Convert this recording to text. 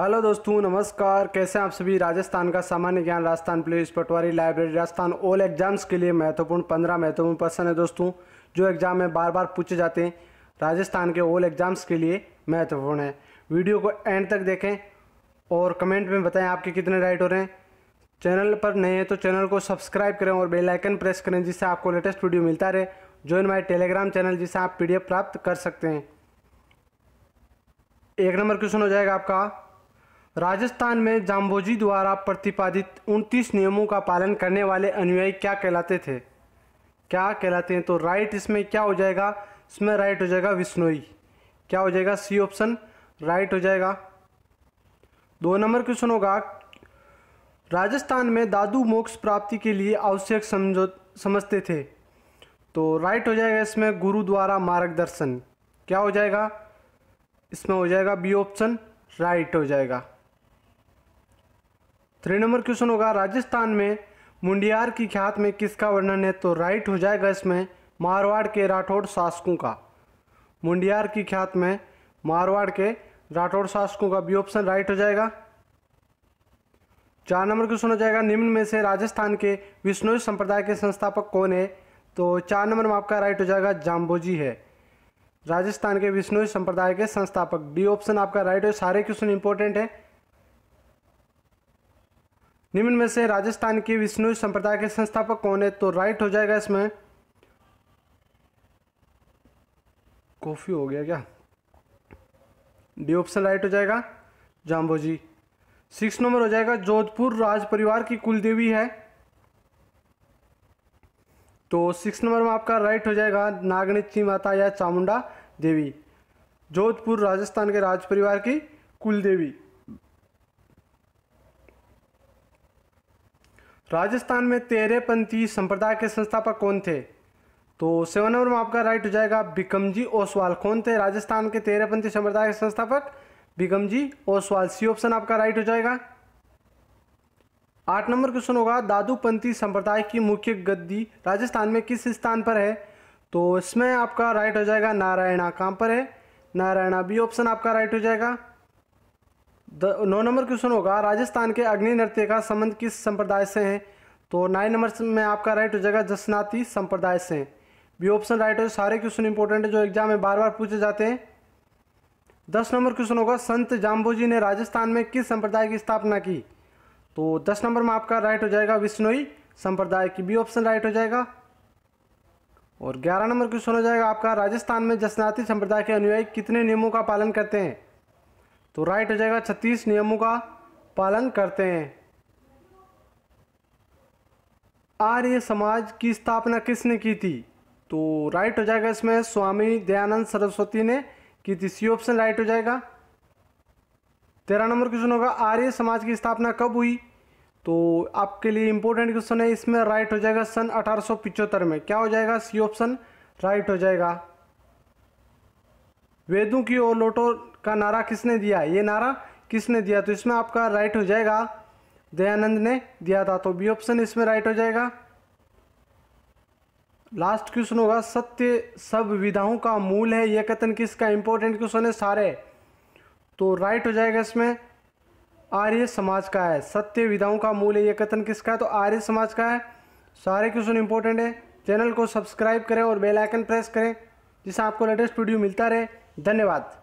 hello दोस्तों नमस्कार कैसे आप सभी राजस्थान का सामान्य ज्ञान Rajasthan police patwari library Rajasthan all exams के लिए महत्वपूर्ण पंद्रह महत्वपूर्ण प्रश्न है दोस्तों जो एग्जाम में बार बार पूछे जाते हैं राजस्थान के ऑल एग्जाम्स के लिए महत्वपूर्ण है वीडियो को एंड तक देखें और कमेंट में बताएं आपके कितने राइट हो रहे हैं चैनल पर नए हैं तो चैनल को सब्सक्राइब करें और बेलाइकन प्रेस करें जिससे आपको लेटेस्ट वीडियो मिलता रहे ज्वाइन माई टेलीग्राम चैनल जिससे आप पी प्राप्त कर सकते हैं एक नंबर क्वेश्चन हो जाएगा आपका राजस्थान में जाम्बोजी द्वारा प्रतिपादित 29 नियमों का पालन करने वाले अनुयायी क्या कहलाते थे क्या कहलाते हैं तो राइट इसमें क्या हो जाएगा इसमें राइट हो जाएगा विष्णोई क्या हो जाएगा सी ऑप्शन राइट हो जाएगा दो नंबर क्वेश्चन होगा राजस्थान में दादू मोक्ष प्राप्ति के लिए आवश्यक समझो समझते थे तो राइट हो जाएगा इसमें गुरु द्वारा मार्गदर्शन क्या हो जाएगा इसमें हो जाएगा बी ऑप्शन राइट हो जाएगा थ्री नंबर क्वेश्चन होगा राजस्थान में मुंडियार की ख्यात में किसका वर्णन है तो राइट हो जाएगा इसमें मारवाड़ के राठौड़ शासकों का मुंडियार की ख्यात में मारवाड़ के राठौड़ शासकों का बी ऑप्शन राइट हो जाएगा चार नंबर क्वेश्चन हो जाएगा निम्न में से राजस्थान के विष्णु संप्रदाय के संस्थापक कौन है तो चार नंबर में आपका राइट हो जाएगा जाम्बोजी है राजस्थान के विष्णु संप्रदाय के संस्थापक डी ऑप्शन आपका राइट है सारे क्वेश्चन इंपॉर्टेंट है निम्न में से राजस्थान के विष्णु संप्रदाय के संस्थापक कौन है तो राइट हो जाएगा इसमें कॉफी हो गया क्या डी ऑप्शन राइट हो जाएगा जाम्बो जी सिक्स नंबर हो जाएगा जोधपुर राज परिवार की कुल देवी है तो सिक्स नंबर में आपका राइट हो जाएगा नागनित्य माता या चामुंडा देवी जोधपुर राजस्थान के राज परिवार की कुल देवी राजस्थान में पंथी संप्रदाय के संस्थापक कौन थे तो सेवन नंबर में आपका राइट हो जाएगा बिकमजी ओसवाल कौन थे राजस्थान के पंथी संप्रदाय के संस्थापक बिकमजी ओसवाल सी ऑप्शन आपका राइट हो जाएगा आठ नंबर क्वेश्चन होगा दादूपंथी संप्रदाय की मुख्य गद्दी राजस्थान में किस स्थान पर है तो इसमें आपका राइट हो जाएगा नारायणा कहाँ पर है नारायणा बी ऑप्शन आपका राइट हो जाएगा नौ नंबर क्वेश्चन होगा राजस्थान के अग्नि नृत्य का संबंध किस संप्रदाय से है तो नाइन नंबर में आपका राइट हो जाएगा जसनाती संप्रदाय से बी ऑप्शन राइट हो सारे क्वेश्चन इंपॉर्टेंट है जो एग्जाम में बार बार पूछे जाते हैं दस नंबर क्वेश्चन होगा संत जाम्बोजी ने राजस्थान में किस संप्रदाय की स्थापना की तो दस नंबर में आपका राइट हो जाएगा विष्णोई संप्रदाय की बी ऑप्शन राइट हो जाएगा और ग्यारह नंबर क्वेश्चन हो जाएगा आपका राजस्थान में जसनाती संप्रदाय के अनुयायी कितने नियमों का पालन करते हैं तो राइट हो जाएगा छत्तीस नियमों का पालन करते हैं आर्य समाज की स्थापना किसने की थी तो राइट हो जाएगा इसमें स्वामी दयानंद सरस्वती ने की थी सी ऑप्शन राइट हो जाएगा तेरह नंबर क्वेश्चन होगा आर्य समाज की स्थापना कब हुई तो आपके लिए इंपॉर्टेंट क्वेश्चन है इसमें राइट हो जाएगा सन अठारह में क्या हो जाएगा सी ऑप्शन राइट हो जाएगा वेदों की ओर लौटो का नारा किसने दिया ये नारा किसने दिया तो इसमें आपका राइट हो जाएगा दयानंद ने दिया था तो बी ऑप्शन इसमें राइट हो जाएगा लास्ट क्वेश्चन होगा सत्य सब विधाओं का मूल है यह कथन किसका इंपॉर्टेंट क्वेश्चन है सारे तो राइट हो जाएगा इसमें आर्य समाज का है सत्य विधाओं का मूल है यह कथन किसका है तो आर्य समाज का है सारे क्वेश्चन इंपॉर्टेंट है चैनल को सब्सक्राइब करें और बेल आइकन प्रेस करें जिससे आपको लेटेस्ट वीडियो मिलता रहे धन्यवाद